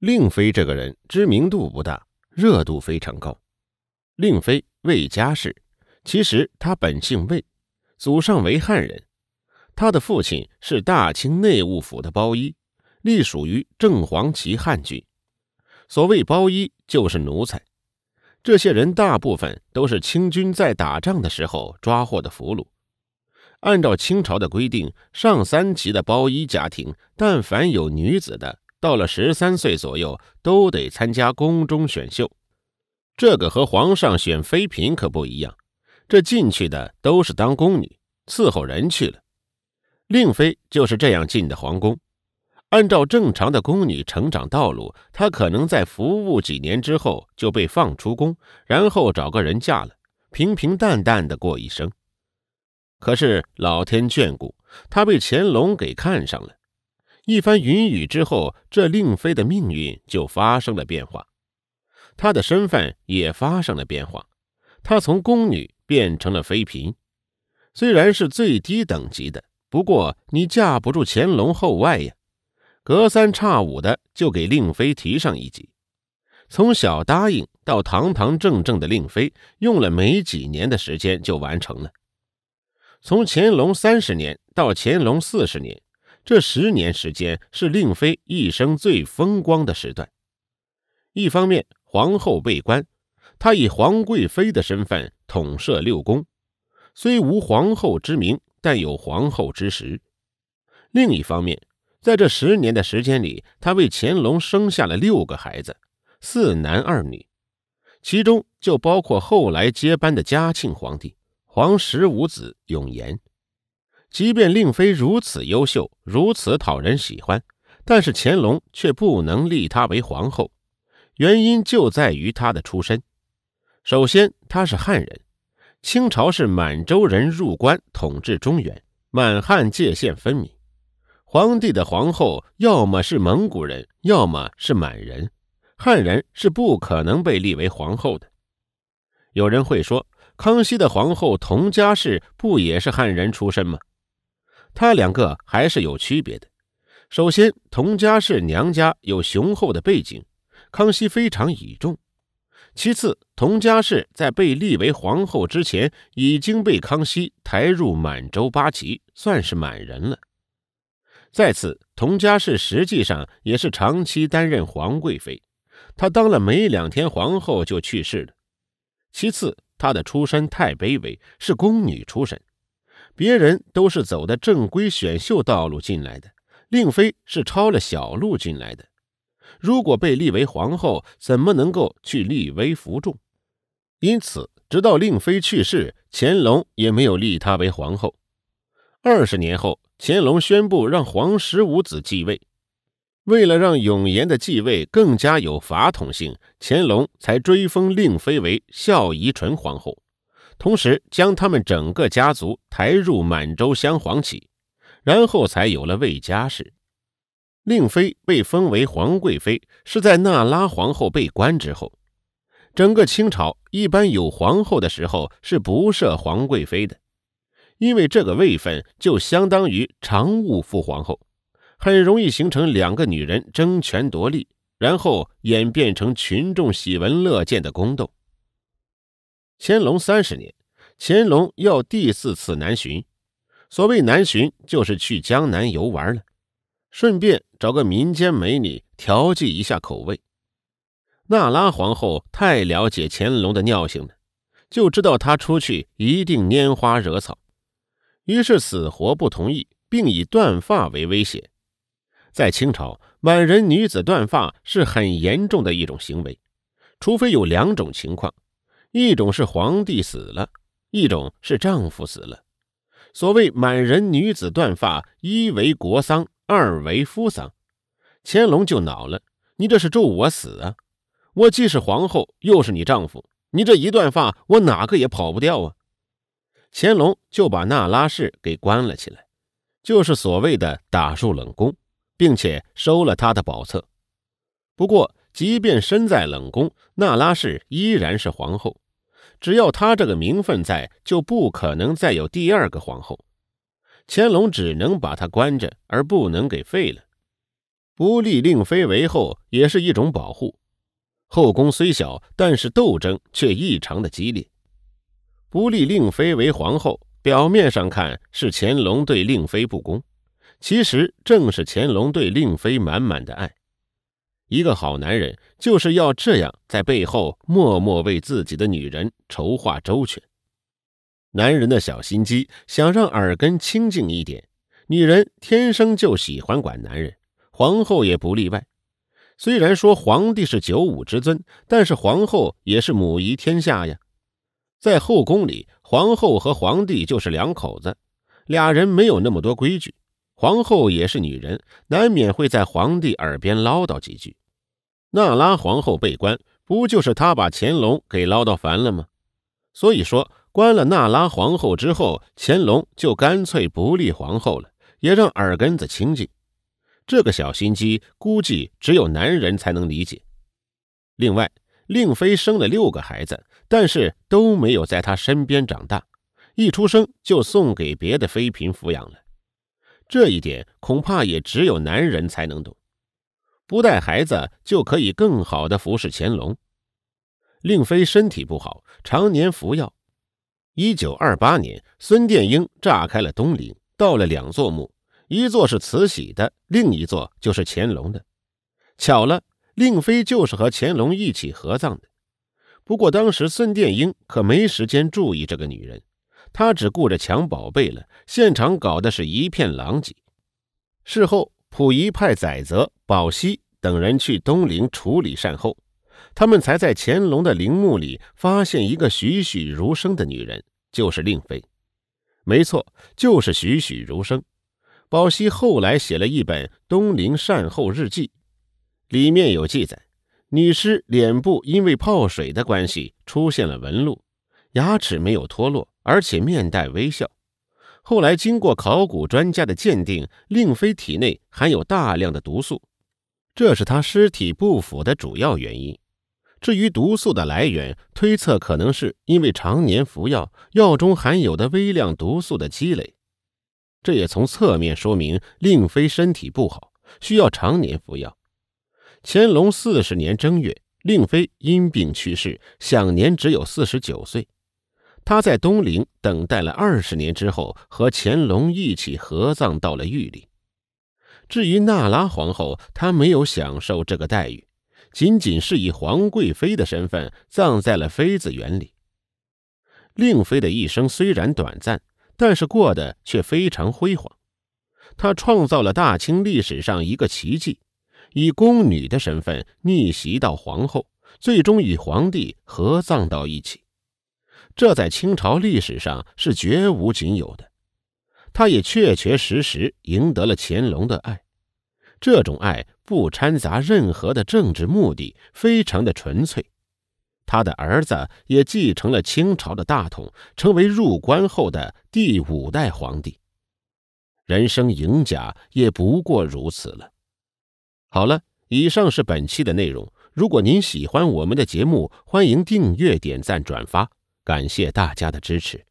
令妃这个人知名度不大，热度非常高。令妃魏佳氏，其实她本姓魏，祖上为汉人。她的父亲是大清内务府的包衣，隶属于正黄旗汉军。所谓包衣，就是奴才。这些人大部分都是清军在打仗的时候抓获的俘虏。按照清朝的规定，上三旗的包衣家庭，但凡有女子的。到了十三岁左右，都得参加宫中选秀。这个和皇上选妃嫔可不一样，这进去的都是当宫女伺候人去了。令妃就是这样进的皇宫。按照正常的宫女成长道路，她可能在服务几年之后就被放出宫，然后找个人嫁了，平平淡淡的过一生。可是老天眷顾，她被乾隆给看上了。一番云雨之后，这令妃的命运就发生了变化，她的身份也发生了变化，她从宫女变成了妃嫔。虽然是最低等级的，不过你架不住乾隆厚爱呀，隔三差五的就给令妃提上一级。从小答应到堂堂正正的令妃，用了没几年的时间就完成了。从乾隆三十年到乾隆四十年。这十年时间是令妃一生最风光的时段。一方面，皇后被关，她以皇贵妃的身份统摄六宫，虽无皇后之名，但有皇后之实。另一方面，在这十年的时间里，她为乾隆生下了六个孩子，四男二女，其中就包括后来接班的嘉庆皇帝，皇十五子永琰。即便令妃如此优秀，如此讨人喜欢，但是乾隆却不能立她为皇后，原因就在于她的出身。首先，她是汉人，清朝是满洲人入关统治中原，满汉界限分明。皇帝的皇后要么是蒙古人，要么是满人，汉人是不可能被立为皇后的。有人会说，康熙的皇后佟佳氏不也是汉人出身吗？他两个还是有区别的。首先，佟佳氏娘家有雄厚的背景，康熙非常倚重；其次，佟佳氏在被立为皇后之前，已经被康熙抬入满洲八旗，算是满人了；再次，佟佳氏实际上也是长期担任皇贵妃，她当了没两天皇后就去世了；其次，她的出身太卑微，是宫女出身。别人都是走的正规选秀道路进来的，令妃是抄了小路进来的。如果被立为皇后，怎么能够去立威服众？因此，直到令妃去世，乾隆也没有立她为皇后。二十年后，乾隆宣布让皇十五子继位。为了让永琰的继位更加有法统性，乾隆才追封令妃为孝仪纯皇后。同时，将他们整个家族抬入满洲镶黄旗，然后才有了魏家氏。令妃被封为皇贵妃，是在那拉皇后被关之后。整个清朝一般有皇后的时候是不设皇贵妃的，因为这个位分就相当于常务副皇后，很容易形成两个女人争权夺利，然后演变成群众喜闻乐见的宫斗。乾隆三十年，乾隆要第四次南巡。所谓南巡，就是去江南游玩了，顺便找个民间美女调剂一下口味。那拉皇后太了解乾隆的尿性了，就知道他出去一定拈花惹草，于是死活不同意，并以断发为威胁。在清朝，满人女子断发是很严重的一种行为，除非有两种情况。一种是皇帝死了，一种是丈夫死了。所谓满人女子断发，一为国丧，二为夫丧。乾隆就恼了，你这是咒我死啊！我既是皇后，又是你丈夫，你这一断发，我哪个也跑不掉啊！乾隆就把那拉氏给关了起来，就是所谓的打入冷宫，并且收了他的宝册。不过，即便身在冷宫，那拉氏依然是皇后。只要她这个名分在，就不可能再有第二个皇后。乾隆只能把她关着，而不能给废了。不立令妃为后，也是一种保护。后宫虽小，但是斗争却异常的激烈。不立令妃为皇后，表面上看是乾隆对令妃不公，其实正是乾隆对令妃满满的爱。一个好男人就是要这样，在背后默默为自己的女人筹划周全。男人的小心机，想让耳根清净一点。女人天生就喜欢管男人，皇后也不例外。虽然说皇帝是九五之尊，但是皇后也是母仪天下呀。在后宫里，皇后和皇帝就是两口子，俩人没有那么多规矩。皇后也是女人，难免会在皇帝耳边唠叨几句。娜拉皇后被关，不就是她把乾隆给唠叨烦了吗？所以说，关了娜拉皇后之后，乾隆就干脆不立皇后了，也让耳根子清净。这个小心机，估计只有男人才能理解。另外，令妃生了六个孩子，但是都没有在她身边长大，一出生就送给别的妃嫔抚养了。这一点，恐怕也只有男人才能懂。不带孩子就可以更好的服侍乾隆。令妃身体不好，常年服药。一九二八年，孙殿英炸开了东陵，盗了两座墓，一座是慈禧的，另一座就是乾隆的。巧了，令妃就是和乾隆一起合葬的。不过当时孙殿英可没时间注意这个女人，他只顾着抢宝贝了，现场搞的是一片狼藉。事后，溥仪派载泽。宝熙等人去东陵处理善后，他们才在乾隆的陵墓里发现一个栩栩如生的女人，就是令妃。没错，就是栩栩如生。宝熙后来写了一本《东陵善后日记》，里面有记载：女尸脸部因为泡水的关系出现了纹路，牙齿没有脱落，而且面带微笑。后来经过考古专家的鉴定，令妃体内含有大量的毒素。这是他尸体不腐的主要原因。至于毒素的来源，推测可能是因为常年服药，药中含有的微量毒素的积累。这也从侧面说明令妃身体不好，需要常年服药。乾隆四十年正月，令妃因病去世，享年只有四十九岁。她在东陵等待了二十年之后，和乾隆一起合葬到了玉林。至于那拉皇后，她没有享受这个待遇，仅仅是以皇贵妃的身份葬在了妃子园里。令妃的一生虽然短暂，但是过得却非常辉煌。她创造了大清历史上一个奇迹，以宫女的身份逆袭到皇后，最终与皇帝合葬到一起，这在清朝历史上是绝无仅有的。他也确确实实赢得了乾隆的爱，这种爱不掺杂任何的政治目的，非常的纯粹。他的儿子也继承了清朝的大统，成为入关后的第五代皇帝。人生赢家也不过如此了。好了，以上是本期的内容。如果您喜欢我们的节目，欢迎订阅、点赞、转发，感谢大家的支持。